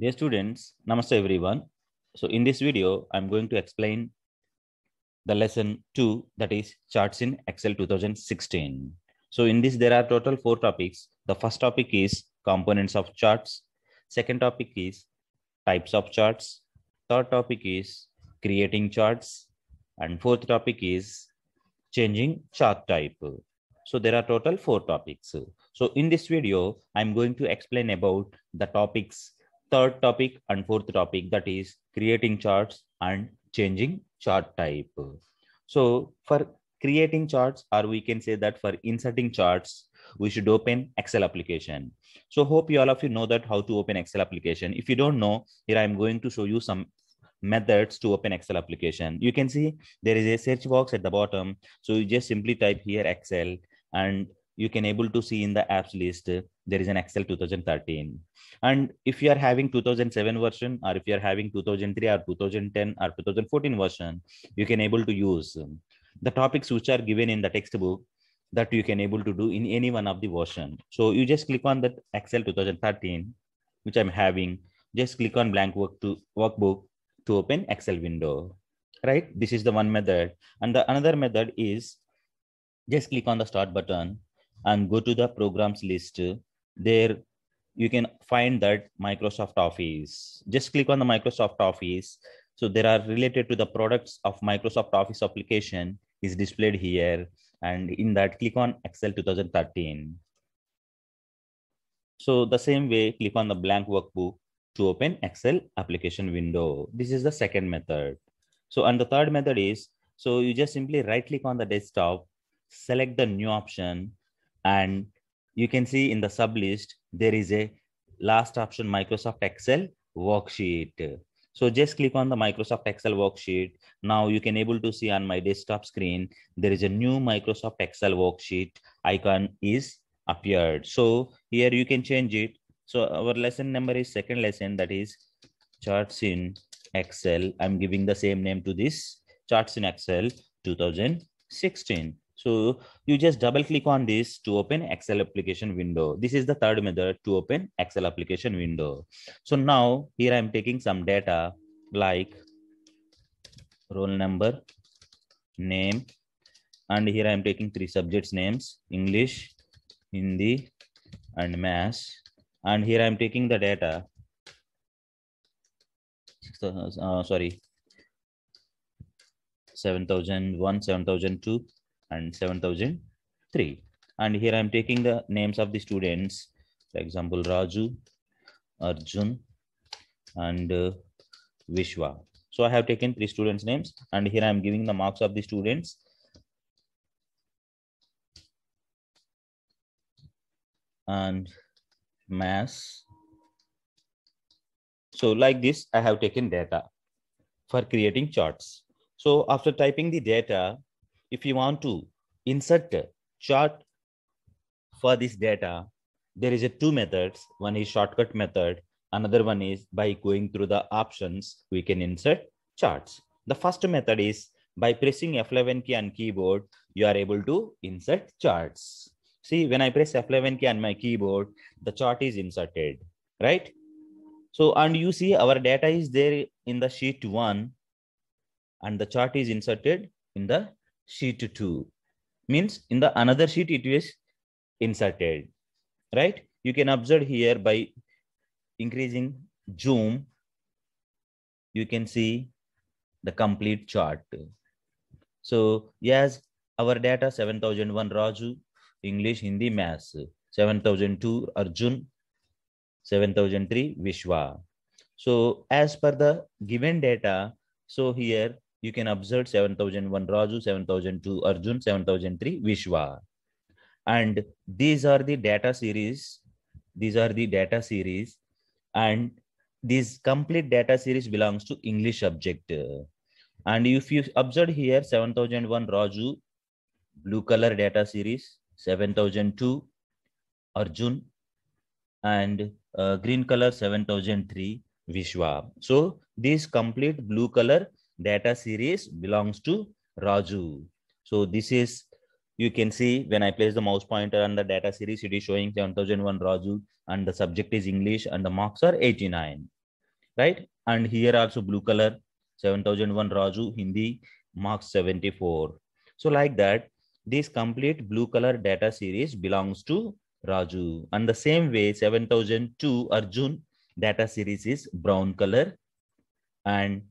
Dear students, Namaste everyone. So in this video, I'm going to explain the lesson two, that is charts in Excel 2016. So in this, there are total four topics. The first topic is components of charts. Second topic is types of charts. Third topic is creating charts. And fourth topic is changing chart type. So there are total four topics. So in this video, I'm going to explain about the topics third topic and fourth topic that is creating charts and changing chart type so for creating charts or we can say that for inserting charts we should open excel application so hope you all of you know that how to open excel application if you don't know here i am going to show you some methods to open excel application you can see there is a search box at the bottom so you just simply type here excel and you can able to see in the apps list there is an excel 2013 and if you are having 2007 version or if you are having 2003 or 2010 or 2014 version you can able to use um, the topics which are given in the textbook that you can able to do in any one of the version so you just click on that excel 2013 which i'm having just click on blank work to workbook to open excel window right this is the one method and the another method is just click on the start button and go to the programs list there you can find that Microsoft Office. Just click on the Microsoft Office. So there are related to the products of Microsoft Office application is displayed here. And in that, click on Excel 2013. So the same way, click on the blank workbook to open Excel application window. This is the second method. So, and the third method is, so you just simply right click on the desktop, select the new option and you can see in the sub list, there is a last option Microsoft Excel worksheet. So just click on the Microsoft Excel worksheet. Now you can able to see on my desktop screen, there is a new Microsoft Excel worksheet icon is appeared. So here you can change it. So our lesson number is second lesson that is charts in Excel. I'm giving the same name to this charts in Excel 2016. So you just double click on this to open Excel application window. This is the third method to open Excel application window. So now here I'm taking some data like roll number, name, and here I'm taking three subjects names, English, Hindi, and Mass. And here I'm taking the data. Uh, sorry, 7001, 7002, and 7003 and here i'm taking the names of the students for example raju arjun and uh, vishwa so i have taken three students names and here i am giving the marks of the students and mass so like this i have taken data for creating charts so after typing the data if you want to insert a chart for this data, there is a two methods. One is shortcut method. Another one is by going through the options, we can insert charts. The first method is by pressing F11 key on keyboard, you are able to insert charts. See, when I press F11 key on my keyboard, the chart is inserted, right? So, and you see our data is there in the sheet one and the chart is inserted in the sheet 2 means in the another sheet it is inserted right you can observe here by increasing zoom you can see the complete chart so yes our data 7001 raju english hindi maths 7002 arjun 7003 vishwa so as per the given data so here you can observe 7001 Raju, 7002 Arjun, 7003 Vishwa. And these are the data series. These are the data series. And this complete data series belongs to English subject. And if you observe here, 7001 Raju, blue color data series, 7002 Arjun, and uh, green color 7003 Vishwa. So this complete blue color data series belongs to Raju. So this is, you can see when I place the mouse pointer on the data series, it is showing 7001 Raju and the subject is English and the marks are 89, right? And here also blue color, 7001 Raju, Hindi, marks 74. So like that, this complete blue color data series belongs to Raju. And the same way, 7002 Arjun data series is brown color and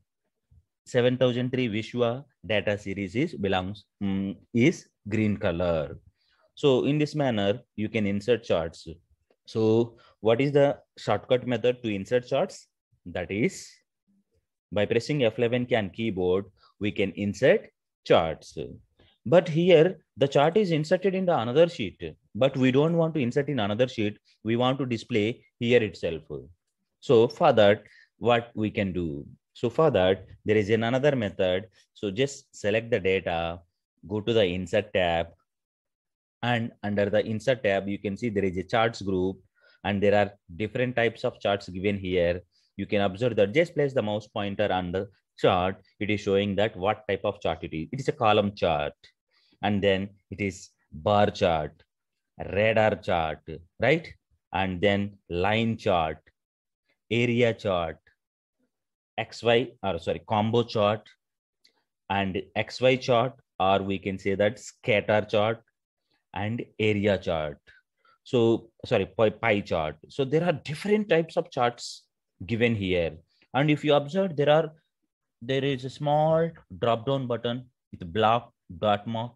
7003 Vishwa data series is belongs um, is green color. So in this manner, you can insert charts. So what is the shortcut method to insert charts? That is by pressing F11 key on keyboard, we can insert charts. But here the chart is inserted in the another sheet, but we don't want to insert in another sheet. We want to display here itself. So for that, what we can do? So for that, there is another method. So just select the data, go to the insert tab. And under the insert tab, you can see there is a charts group and there are different types of charts given here. You can observe that just place the mouse pointer on the chart. It is showing that what type of chart it is. It is a column chart. And then it is bar chart, radar chart, right? And then line chart, area chart, xy or sorry combo chart and xy chart or we can say that scatter chart and area chart so sorry pie chart so there are different types of charts given here and if you observe there are there is a small drop down button with block dot mark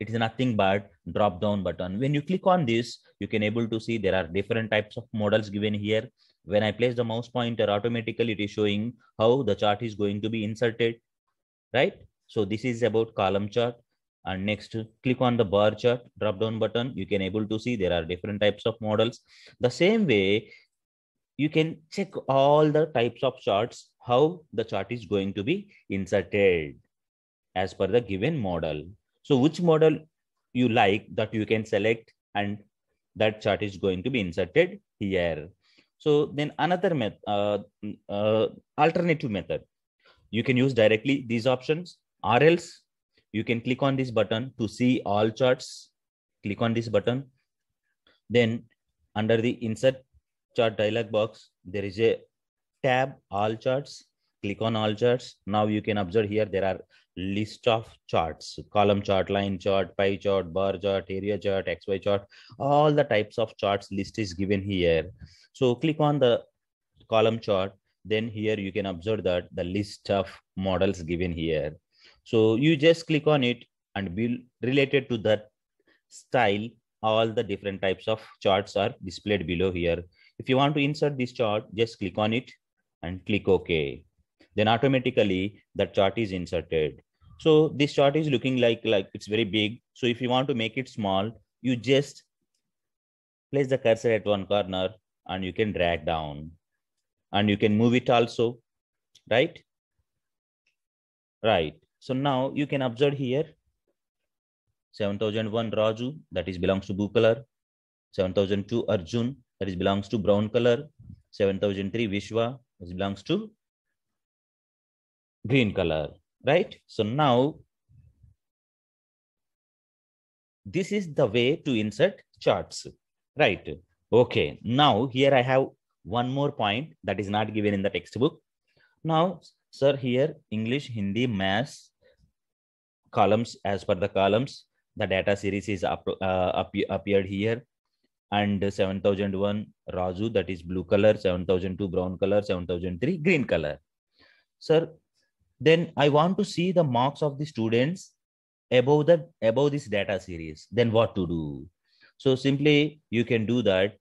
it is nothing but drop down button when you click on this you can able to see there are different types of models given here when I place the mouse pointer, automatically it is showing how the chart is going to be inserted, right? So this is about column chart. And next, click on the bar chart drop down button. You can able to see there are different types of models. The same way, you can check all the types of charts, how the chart is going to be inserted as per the given model. So which model you like that you can select and that chart is going to be inserted here. So then another method, uh, mm, uh, alternative method, you can use directly these options or else you can click on this button to see all charts. Click on this button. Then under the insert chart dialog box, there is a tab all charts click on all charts now you can observe here there are list of charts column chart line chart pie chart bar chart area chart xy chart all the types of charts list is given here so click on the column chart then here you can observe that the list of models given here so you just click on it and be related to that style all the different types of charts are displayed below here if you want to insert this chart just click on it and click OK then automatically that chart is inserted. So this chart is looking like, like it's very big. So if you want to make it small, you just place the cursor at one corner and you can drag down and you can move it also, right? Right. So now you can observe here 7001 Raju, that is belongs to blue color. 7002 Arjun, that is belongs to brown color. 7003 Vishwa, which belongs to green color, right? So now this is the way to insert charts, right? Okay, now here I have one more point that is not given in the textbook. Now, sir, here English, Hindi, Mass columns as per the columns, the data series is up, uh, up, appeared here and 7001 Raju that is blue color, 7002 brown color, 7003 green color. Sir, then i want to see the marks of the students above the above this data series then what to do so simply you can do that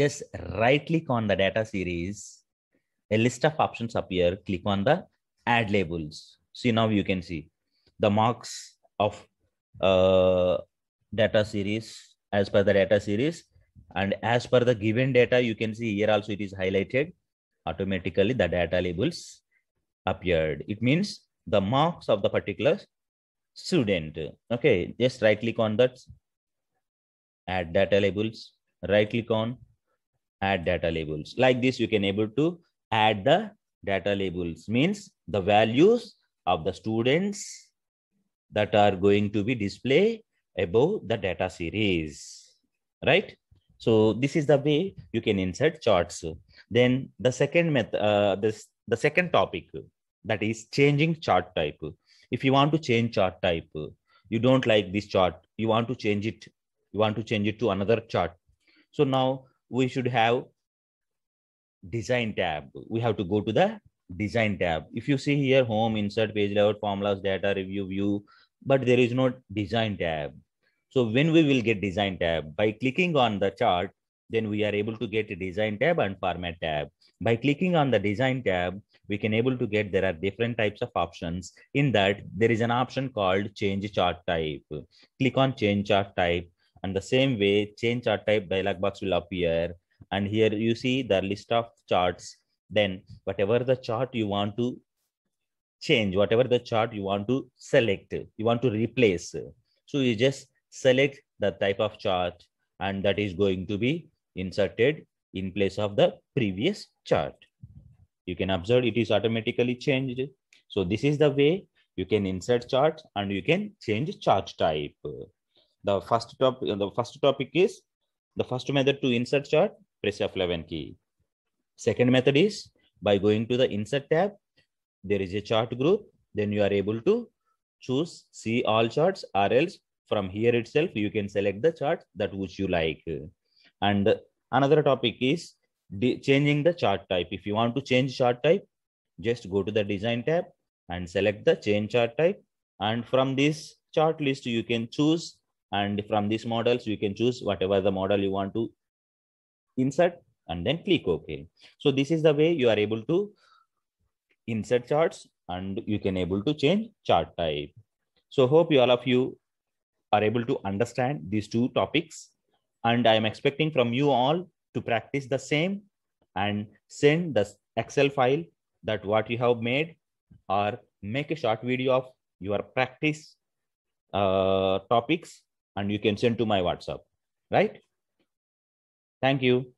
just right click on the data series a list of options appear click on the add labels see now you can see the marks of uh, data series as per the data series and as per the given data you can see here also it is highlighted automatically the data labels appeared. It means the marks of the particular student. Okay, just right click on that, add data labels, right click on add data labels. Like this, you can able to add the data labels means the values of the students that are going to be display above the data series, right? So this is the way you can insert charts. Then the second method, uh, this the second topic that is changing chart type if you want to change chart type you don't like this chart you want to change it you want to change it to another chart so now we should have design tab we have to go to the design tab if you see here home insert page layout formulas data review view but there is no design tab so when we will get design tab by clicking on the chart then we are able to get a design tab and format tab by clicking on the design tab, we can able to get there are different types of options in that there is an option called change chart type. Click on change chart type and the same way change chart type dialog box will appear and here you see the list of charts. Then whatever the chart you want to change, whatever the chart you want to select, you want to replace. So you just select the type of chart and that is going to be inserted in place of the previous chart. You can observe it is automatically changed. So this is the way you can insert charts and you can change chart type. The first top, the first topic is the first method to insert chart, press F11 key. Second method is by going to the insert tab, there is a chart group, then you are able to choose see all charts or else from here itself you can select the chart that which you like and another topic is changing the chart type if you want to change chart type just go to the design tab and select the change chart type and from this chart list you can choose and from these models you can choose whatever the model you want to insert and then click ok so this is the way you are able to insert charts and you can able to change chart type so hope you all of you are able to understand these two topics and I'm expecting from you all to practice the same and send the Excel file that what you have made or make a short video of your practice uh, topics and you can send to my WhatsApp, right? Thank you.